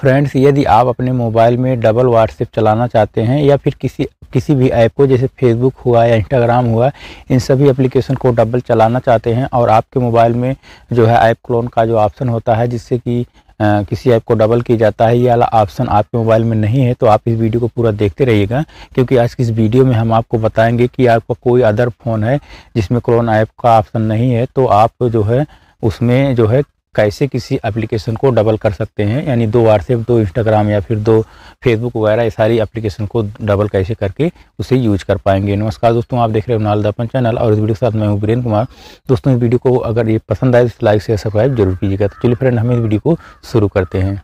friends यदि आप अपने मोबाइल में डबल व्हाट्सएप चलाना चाहते हैं या फिर किसी किसी भी ऐप को जैसे फेसबुक हुआ या इंस्टाग्राम हुआ इन सभी एप्लीकेशन को डबल चलाना चाहते हैं और आपके मोबाइल में जो है ऐप क्लोन का जो ऑप्शन होता है जिससे कि आ, किसी ऐप को डबल किया जाता है ये वाला ऑप्शन आपके मोबाइल में नहीं है तो आप इस वीडियो को पूरा देखते रहिएगा क्योंकि आज की इस वीडियो में हम आपको बताएंगे कि आपका कोई अदर फ़ोन है जिसमें क्लोन ऐप का ऑप्शन नहीं है तो आप जो है उसमें जो है कैसे किसी एप्लीकेशन को डबल कर सकते हैं यानी दो व्हाट्सएप दो इंस्टाग्राम या फिर दो फेसबुक वगैरह ये सारी एप्लीकेशन को डबल कैसे करके उसे यूज कर पाएंगे नमस्कार दोस्तों आप देख रहे हो नाल दपन चैनल और इस वीडियो के साथ मैं हूँ वीरेंद्र कुमार दोस्तों इस वीडियो को अगर ये पसंद आए तो लाइक शेयर सब्सक्राइब जरूर कीजिएगा तो चलिए फ्रेंड हम इस वीडियो को शुरू करते हैं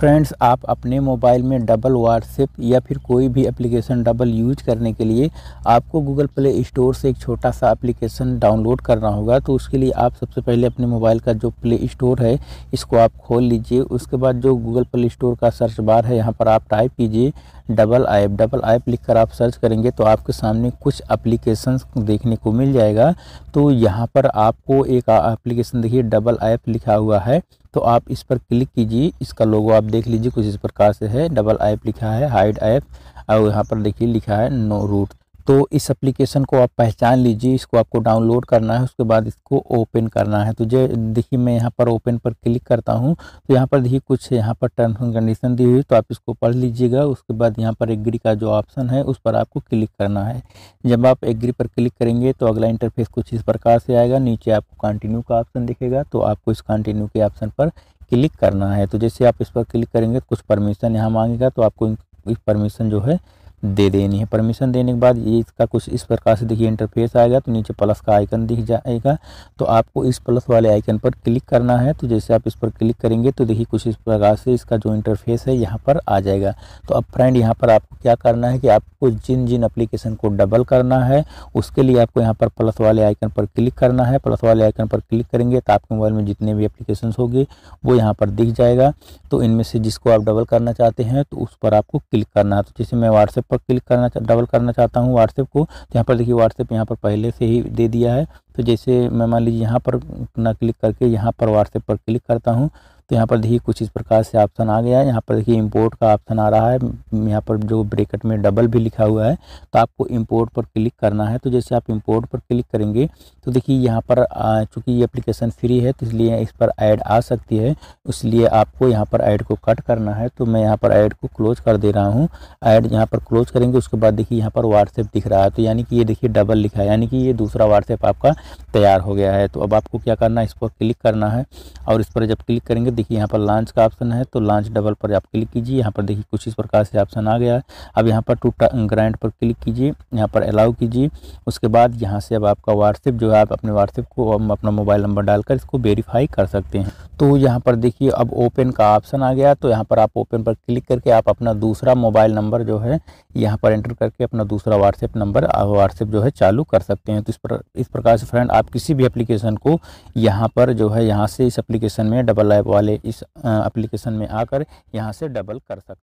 फ्रेंड्स आप अपने मोबाइल में डबल व्हाट्सएप या फिर कोई भी एप्लीकेशन डबल यूज करने के लिए आपको गूगल प्ले स्टोर से एक छोटा सा एप्लीकेशन डाउनलोड करना होगा तो उसके लिए आप सबसे पहले अपने मोबाइल का जो प्ले स्टोर है इसको आप खोल लीजिए उसके बाद जो गूगल प्ले स्टोर का सर्च बार है यहाँ पर आप टाइप कीजिए डबल ऐप डबल ऐप लिख कर आप सर्च करेंगे तो आपके सामने कुछ अप्लीकेशन देखने को मिल जाएगा तो यहाँ पर आपको एक एप्लीकेशन देखिए डबल ऐप लिखा हुआ है तो आप इस पर क्लिक कीजिए इसका लोगो आप देख लीजिए कुछ इस प्रकार से है डबल ऐप लिखा है हाइड ऐप और यहाँ पर देखिए लिखा है नो रूट तो इस एप्लीकेशन को आप पहचान लीजिए इसको आपको डाउनलोड करना है उसके बाद इसको ओपन करना है तो जो देखिए मैं यहाँ पर ओपन पर क्लिक करता हूँ तो यहाँ पर देखिए कुछ यहाँ पर टर्म्स एंड कंडीशन दी हुई तो आप इसको पढ़ लीजिएगा उसके बाद यहाँ पर एग्री का जो ऑप्शन है उस पर आपको क्लिक करना है जब आप एग्री पर क्लिक करेंगे तो अगला इंटरफेस कुछ इस प्रकार से आएगा नीचे आपको कंटिन्यू का ऑप्शन दिखेगा तो आपको इस कंटिन्यू के ऑप्शन पर क्लिक करना है तो जैसे आप इस पर क्लिक करेंगे कुछ परमिशन यहाँ मांगेगा तो आपको परमिशन जो है दे देनी है परमिशन देने के बाद ये इसका कुछ इस प्रकार से देखिए इंटरफेस आएगा तो नीचे प्लस का आइकन दिख जाएगा तो आपको इस प्लस वाले आइकन पर क्लिक करना है तो जैसे आप इस पर क्लिक करेंगे तो देखिए कुछ इस प्रकार से इसका जो इंटरफेस है यहाँ पर आ जाएगा तो अब फ्रेंड यहाँ पर आपको क्या करना है कि आपको जिन जिन अप्लीकेशन को डबल करना है उसके लिए आपको यहाँ पर प्लस वाले आइकन पर क्लिक करना है प्लस वाले आइकन पर क्लिक करेंगे तो आपके मोबाइल में जितने भी अप्लीकेशन होंगे वो यहाँ पर दिख जाएगा तो इनमें से जिसको आप डबल करना चाहते हैं तो उस पर आपको क्लिक करना है तो जैसे मैं व्हाट्सएप पर क्लिक करना डबल करना चाहता हूँ व्हाट्सएप को तो यहाँ पर देखिए व्हाट्सएप यहाँ पर पहले से ही दे दिया है तो जैसे मैं मान लीजिए यहाँ पर ना क्लिक करके यहाँ पर व्हाट्सएप पर क्लिक करता हूँ तो यहाँ पर देखिए कुछ इस प्रकार से ऑप्शन आ गया है यहाँ पर देखिए इंपोर्ट का ऑप्शन आ रहा है यहाँ पर जो ब्रेकेट में डबल भी लिखा हुआ है तो आपको इंपोर्ट पर क्लिक करना है तो जैसे आप इंपोर्ट पर क्लिक करेंगे तो देखिए यहाँ पर चूँकि ये एप्लीकेशन फ्री है तो इसलिए इस पर ऐड आ सकती है इसलिए आपको यहाँ पर ऐड को कट करना है तो मैं यहाँ पर ऐड को क्लोज कर दे रहा हूँ ऐड यहाँ पर क्लोज करेंगे उसके बाद देखिए यहाँ पर व्हाट्सएप दिख रहा है तो यानी कि ये देखिए डबल लिखा है यानी कि ये दूसरा व्हाट्सएप आपका तैयार हो गया है तो अब आपको क्या करना है इस पर क्लिक करना है और इस पर जब क्लिक करेंगे देखिए यहाँ पर लॉन्च का ऑप्शन है तो लॉन्च डबल पर आप क्लिक कीजिए यहाँ पर देखिए कुछ इस प्रकार से ऑप्शन आ गया है अब यहाँ पर टू ग्रांड पर क्लिक कीजिए यहाँ पर अलाउ कीजिए उसके बाद यहाँ से अब आपका व्हाट्सएप जो है आप अपने व्हाट्सएप को अपना मोबाइल नंबर डालकर इसको वेरीफाई कर सकते हैं तो यहाँ पर देखिए अब ओपन का ऑप्शन आ गया तो यहाँ पर आप ओपन पर क्लिक करके आप अपना दूसरा मोबाइल नंबर जो है यहाँ पर एंटर करके अपना दूसरा व्हाट्सएप नंबर व्हाट्सएप जो है चालू कर सकते हैं तो इस पर इस प्रकार से फ्रेंड आप किसी भी एप्लीकेशन को यहाँ पर जो है यहाँ से इस एप्लीकेशन में डबल ऐप वाले इस एप्लीकेशन में आकर यहाँ से डबल कर सकते